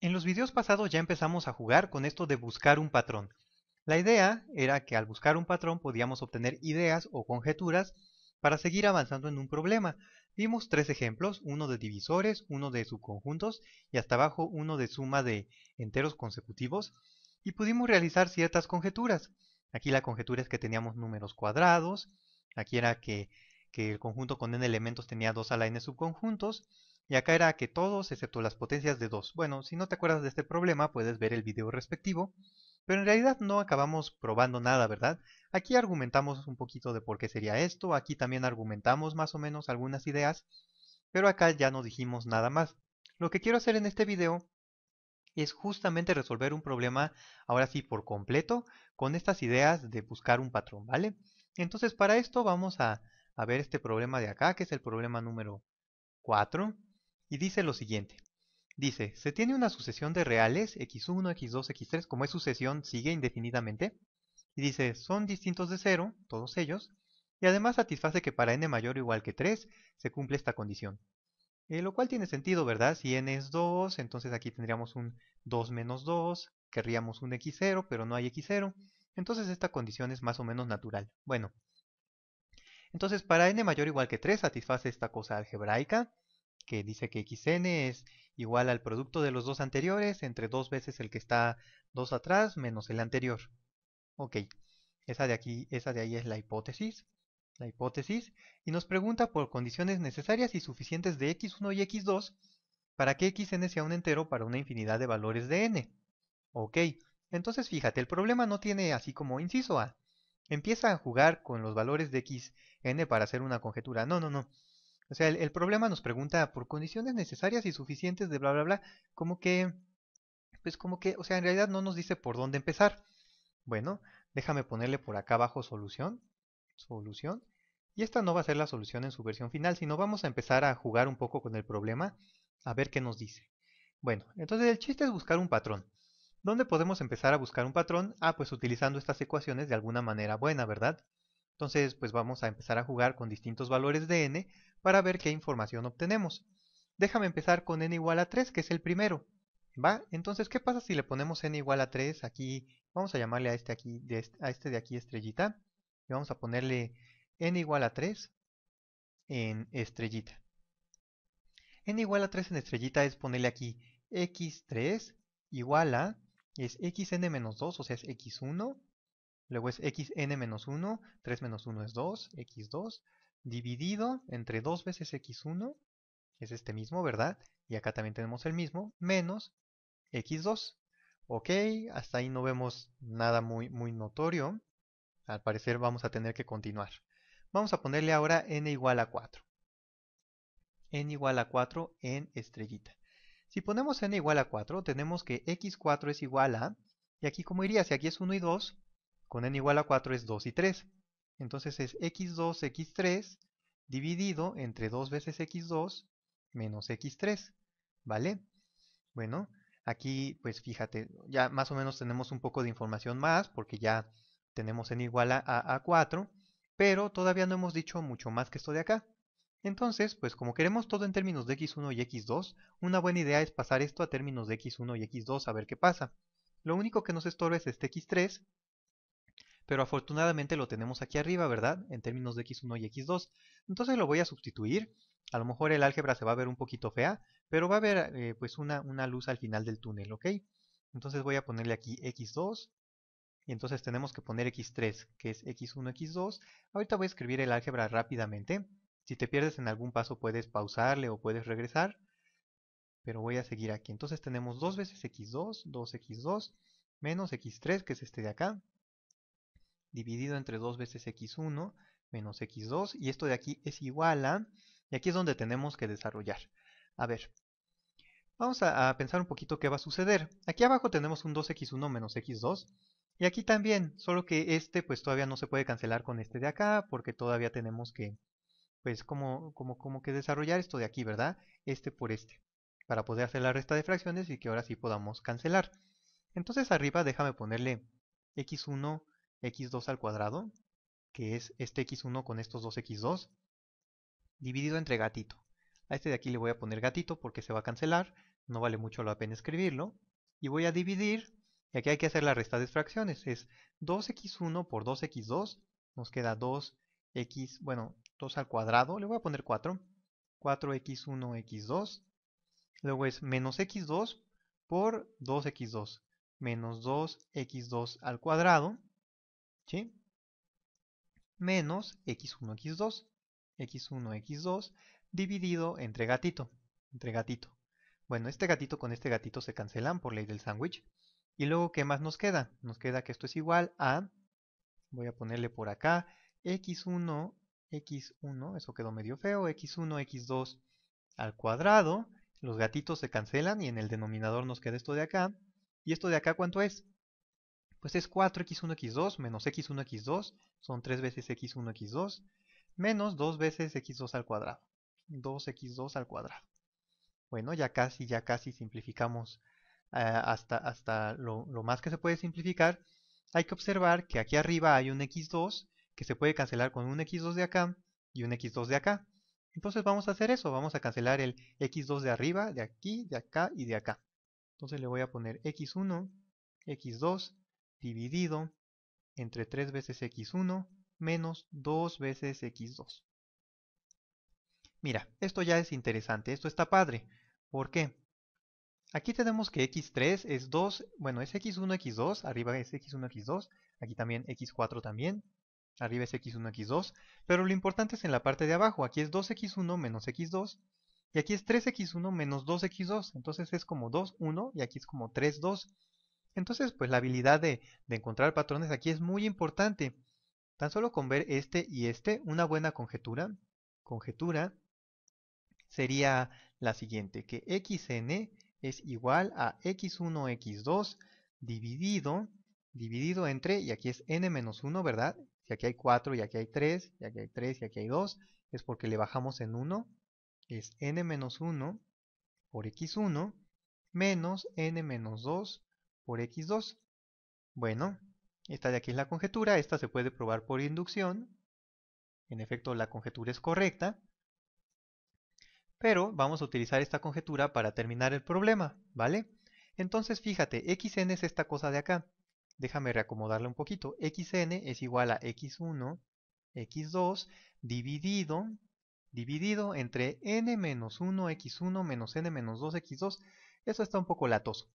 En los videos pasados ya empezamos a jugar con esto de buscar un patrón. La idea era que al buscar un patrón podíamos obtener ideas o conjeturas para seguir avanzando en un problema. Vimos tres ejemplos, uno de divisores, uno de subconjuntos y hasta abajo uno de suma de enteros consecutivos y pudimos realizar ciertas conjeturas. Aquí la conjetura es que teníamos números cuadrados, aquí era que, el conjunto con n elementos tenía 2 a la n subconjuntos, y acá era que todos, excepto las potencias de 2. Bueno, si no te acuerdas de este problema, puedes ver el video respectivo. Pero en realidad no acabamos probando nada, ¿verdad? Aquí argumentamos un poquito de por qué sería esto, aquí también argumentamos más o menos algunas ideas, pero acá ya no dijimos nada más. Lo que quiero hacer en este video es justamente resolver un problema, ahora sí por completo, con estas ideas de buscar un patrón, ¿vale? Entonces para esto vamos a, a ver este problema de acá, que es el problema número 4 y dice lo siguiente. Dice, se tiene una sucesión de reales, x1, x2, x3, como es sucesión, sigue indefinidamente. Y dice, son distintos de 0, todos ellos, y además satisface que para n mayor o igual que 3 se cumple esta condición. Eh, lo cual tiene sentido, ¿verdad? Si n es 2, entonces aquí tendríamos un 2 menos 2, querríamos un x0, pero no hay x0. Entonces esta condición es más o menos natural. Bueno, entonces para n mayor o igual que 3 satisface esta cosa algebraica que dice que xn es igual al producto de los dos anteriores entre dos veces el que está dos atrás menos el anterior. Ok, esa de aquí, esa de ahí es la hipótesis. La hipótesis y nos pregunta por condiciones necesarias y suficientes de x1 y x2 para que xn sea un entero para una infinidad de valores de n. Ok, entonces fíjate, el problema no tiene así como inciso A. Empieza a jugar con los valores de xn para hacer una conjetura. No, no, no. O sea, el, problema nos pregunta por condiciones necesarias y suficientes de bla, bla, bla, como que, pues como que, o sea, en realidad no nos dice por dónde empezar. Bueno, déjame ponerle por acá abajo solución, solución, y esta no va a ser la solución en su versión final, sino vamos a empezar a jugar un poco con el problema, a ver qué nos dice. Bueno, entonces el chiste es buscar un patrón. ¿Dónde podemos empezar a buscar un patrón? Ah, pues utilizando estas ecuaciones de alguna manera buena, ¿verdad? Entonces, pues vamos a empezar a jugar con distintos valores de n para ver qué información obtenemos. Déjame empezar con n igual a 3, que es el primero. ¿Va? Entonces, ¿qué pasa si le ponemos n igual a 3 aquí? Vamos a llamarle a este, aquí, de a este de aquí estrellita. Y vamos a ponerle n igual a 3 en estrellita. n igual a 3 en estrellita es ponerle aquí x3 igual a, es xn menos 2, o sea es x1, luego es xn menos 1, 3 menos 1 es 2, x2, dividido entre 2 veces x1, que es este mismo, ¿verdad? Y acá también tenemos el mismo, menos x2. Ok, hasta ahí no vemos nada muy, muy notorio. Al parecer vamos a tener que continuar. Vamos a ponerle ahora n igual a 4. n igual a 4 en estrellita. Si ponemos n igual a 4, tenemos que x4 es igual a... Y aquí, como iría? Si aquí es 1 y 2, con n igual a 4 es 2 y 3. Entonces es x2, x3 dividido entre 2 veces x2 menos x3, ¿vale? Bueno, aquí pues fíjate, ya más o menos tenemos un poco de información más porque ya tenemos n igual a, a 4, pero todavía no hemos dicho mucho más que esto de acá. Entonces, pues como queremos todo en términos de x1 y x2, una buena idea es pasar esto a términos de x1 y x2 a ver qué pasa. Lo único que nos estorba es este x3, pero afortunadamente lo tenemos aquí arriba, ¿verdad? En términos de x1 y x2. Entonces lo voy a sustituir. A lo mejor el álgebra se va a ver un poquito fea, pero va a haber eh, pues una, una luz al final del túnel, ¿ok? Entonces voy a ponerle aquí x2, y entonces tenemos que poner x3, que es x1, x2. Ahorita voy a escribir el álgebra rápidamente. Si te pierdes en algún paso puedes pausarle o puedes regresar, pero voy a seguir aquí. Entonces tenemos dos veces x2, 2x2, menos x3, que es este de acá, dividido entre 2 veces x1 menos x2 y esto de aquí es igual a, y aquí es donde tenemos que desarrollar. A ver, vamos a, pensar un poquito qué va a suceder. Aquí abajo tenemos un 2x1 menos x2 y aquí también, solo que este pues todavía no se puede cancelar con este de acá porque todavía tenemos que, pues como, como, como que desarrollar esto de aquí, ¿verdad? Este por este, para poder hacer la resta de fracciones y que ahora sí podamos cancelar. Entonces arriba déjame ponerle x1 x2 al cuadrado, que es este x1 con estos 2 x2, dividido entre gatito. A este de aquí le voy a poner gatito porque se va a cancelar, no vale mucho la pena escribirlo. Y voy a dividir, y aquí hay que hacer la resta de fracciones, es 2x1 por 2x2, nos queda 2x, bueno, 2 al cuadrado, le voy a poner 4, 4x1, x2, luego es menos x2 por 2x2, menos 2x2 al cuadrado, ¿sí? Menos x1, x2, x1, x2, dividido entre gatito, entre gatito. Bueno, este gatito con este gatito se cancelan por ley del sándwich. Y luego, ¿qué más nos queda? Nos queda que esto es igual a, voy a ponerle por acá, x1, x1, eso quedó medio feo, x1, x2 al cuadrado, los gatitos se cancelan y en el denominador nos queda esto de acá. ¿Y esto de acá cuánto es? pues es 4x1x2 menos x1x2, son 3 veces x1x2, menos 2 veces x2 al cuadrado, 2x2 al cuadrado. Bueno, ya casi, ya casi simplificamos eh, hasta, hasta lo, lo más que se puede simplificar. Hay que observar que aquí arriba hay un x2 que se puede cancelar con un x2 de acá y un x2 de acá. Entonces vamos a hacer eso, vamos a cancelar el x2 de arriba, de aquí, de acá y de acá. Entonces le voy a poner x1, x2 dividido entre 3 veces x1 menos 2 veces x2. Mira, esto ya es interesante, esto está padre. ¿Por qué? Aquí tenemos que x3 es 2, bueno, es x1, x2, arriba es x1, x2, aquí también x4 también, arriba es x1, x2, pero lo importante es en la parte de abajo, aquí es 2x1 menos x2, y aquí es 3x1 menos 2x2, entonces es como 2, 1, y aquí es como 3, 2. Entonces, pues la habilidad de, de encontrar patrones aquí es muy importante. Tan solo con ver este y este, una buena conjetura, conjetura sería la siguiente, que xn es igual a x1, x2 dividido, dividido entre, y aquí es n menos 1, ¿verdad? Si aquí hay 4 y aquí hay 3, y aquí hay 3 y aquí hay 2, es porque le bajamos en 1, es n menos 1 por x1 menos n menos 2 por x2. Bueno, esta de aquí es la conjetura, esta se puede probar por inducción. En efecto, la conjetura es correcta. Pero vamos a utilizar esta conjetura para terminar el problema, ¿vale? Entonces fíjate, xn es esta cosa de acá. Déjame reacomodarla un poquito. xn es igual a x1, x2, dividido, dividido entre n menos 1, x1 menos n menos 2, x2. Eso está un poco latoso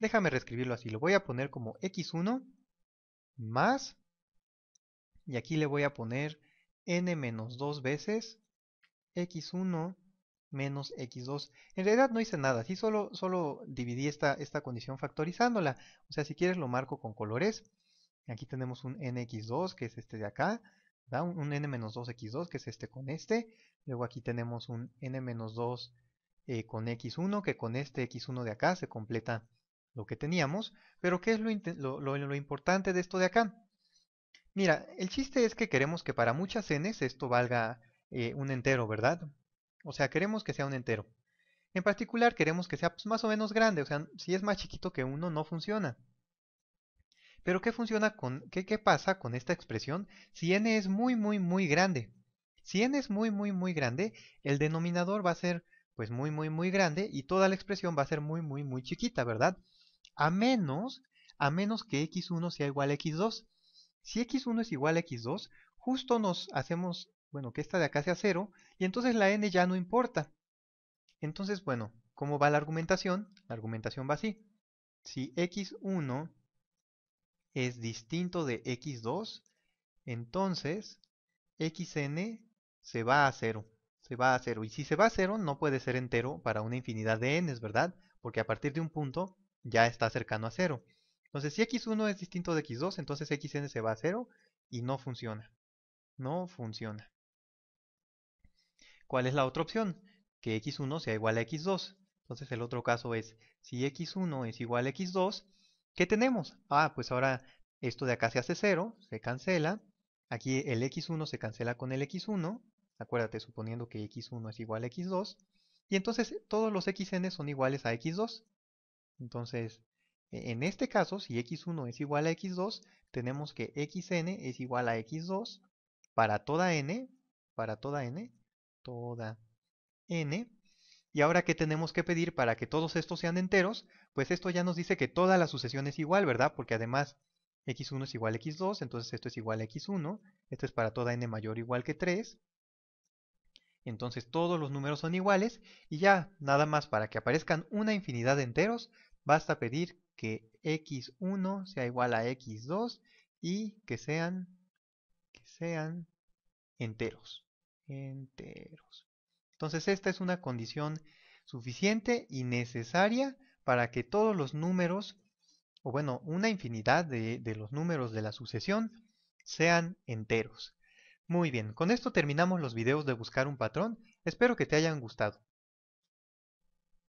déjame reescribirlo así, lo voy a poner como x1 más, y aquí le voy a poner n menos 2 veces x1 menos x2. En realidad no hice nada, así solo, dividí esta, condición factorizándola. O sea, si quieres lo marco con colores. Aquí tenemos un nx2 que es este de acá, un, un n-2x2 que es este con este. Luego aquí tenemos un n-2 eh, con x1 que con este x1 de acá se completa lo que teníamos, pero ¿qué es lo, importante de esto de acá? Mira, el chiste es que queremos que para muchas n's esto valga eh, un entero, ¿verdad? O sea, queremos que sea un entero. En particular queremos que sea pues, más o menos grande, o sea, si es más chiquito que uno no funciona. Pero ¿qué, funciona con, ¿qué pasa con esta expresión si n es muy, muy, muy grande? Si n es muy, muy, muy grande, el denominador va a ser pues muy, muy, muy grande y toda la expresión va a ser muy, muy, muy chiquita, ¿verdad? a menos, a menos que x1 sea igual a x2. Si x1 es igual a x2, justo nos hacemos, bueno, que esta de acá sea 0, y entonces la n ya no importa. Entonces, bueno, ¿cómo va la argumentación? La argumentación va así. Si x1 es distinto de x2, entonces xn se va a 0. Se va a 0. Y si se va a 0, no puede ser entero para una infinidad de n, ¿verdad? Porque a partir de un punto ya está cercano a 0. Entonces, si x1 es distinto de x2, entonces xn se va a 0 y no funciona. No funciona. ¿Cuál es la otra opción? Que x1 sea igual a x2. Entonces el otro caso es, si x1 es igual a x2, ¿qué tenemos? Ah, pues ahora esto de acá se hace 0, se cancela. Aquí el x1 se cancela con el x1. Acuérdate, suponiendo que x1 es igual a x2. Y entonces todos los xn son iguales a x2. Entonces, e-, en este caso, si x1 es igual a x2, tenemos que xn es igual a x2 para toda n, para toda n, toda n. Y ahora, ¿qué tenemos que pedir para que todos estos sean enteros? Pues esto ya nos dice que toda la sucesión es igual, ¿verdad? Porque además x1 es igual a x2, entonces esto es igual a x1, esto es para toda n mayor o igual que 3. Entonces todos los números son iguales y ya nada más para que aparezcan una infinidad de enteros, Basta pedir que x1 sea igual a x2 y que sean, que sean enteros. Enteros. Entonces esta es una condición suficiente y necesaria para que todos los números, o bueno, una infinidad de, de los números de la sucesión sean enteros. Muy bien, con esto terminamos los videos de buscar un patrón, espero que te hayan gustado.